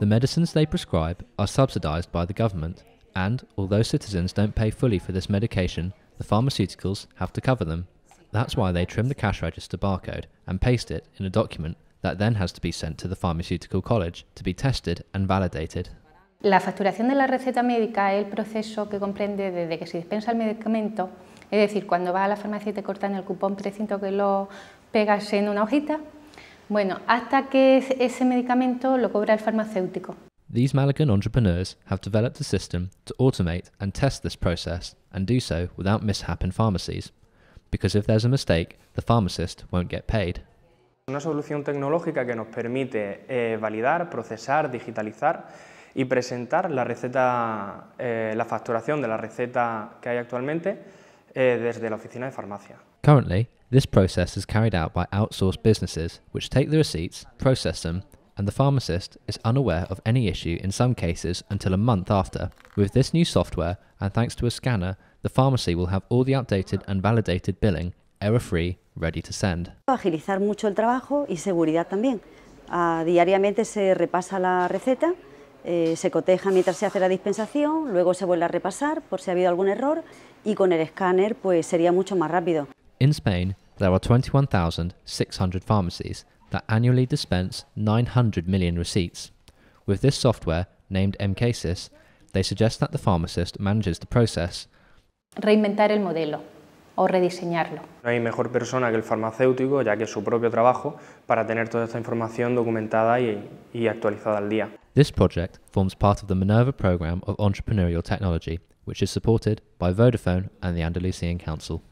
The medicines they prescribe are subsidised by the government, and although citizens don't pay fully for this medication, the pharmaceuticals have to cover them. That's why they trim the cash register barcode and paste it in a document that then has to be sent to the pharmaceutical college to be tested and validated. La facturación de la receta médica es el proceso que comprende desde que se dispensa el medicamento, es decir, cuando vas a la farmacia y te cortan el cupón precinto que lo pegas en una hojita, Bueno, hasta que ese medicamento lo cobra el farmacéutico. These Malagan entrepreneurs have developed a system to automate and test this process and do so without mishap in pharmacies, because if there's a mistake, the pharmacist won't get paid. Una solución tecnológica que nos permite eh, validar, procesar, digitalizar y presentar la receta, eh, la facturación de la receta que hay actualmente Eh, desde la oficina de farmacia. Currently, this process is carried out by outsourced businesses, which take the receipts, process them, and the pharmacist is unaware of any issue in some cases until a month after. With this new software, and thanks to a scanner, the pharmacy will have all the updated and validated billing, error-free, ready to send. Agilizar mucho el trabajo y seguridad también. Uh, diariamente se repasa la receta Eh, se coteja mientras se hace la dispensación, luego se vuelve a repasar por si ha habido algún error y con el escáner pues sería mucho más rápido. In Spain, there are 21,600 pharmacies that annually dispense 900 million receipts. With this software, named MKSIS, they suggest that the pharmacist manages the process. Reinventar el modelo o rediseñarlo. No hay mejor persona que el farmacéutico, ya que es su propio trabajo, para tener toda esta información documentada y actualizada al día. This project forms part of the Minerva Programme of Entrepreneurial Technology, which is supported by Vodafone and the Andalusian Council.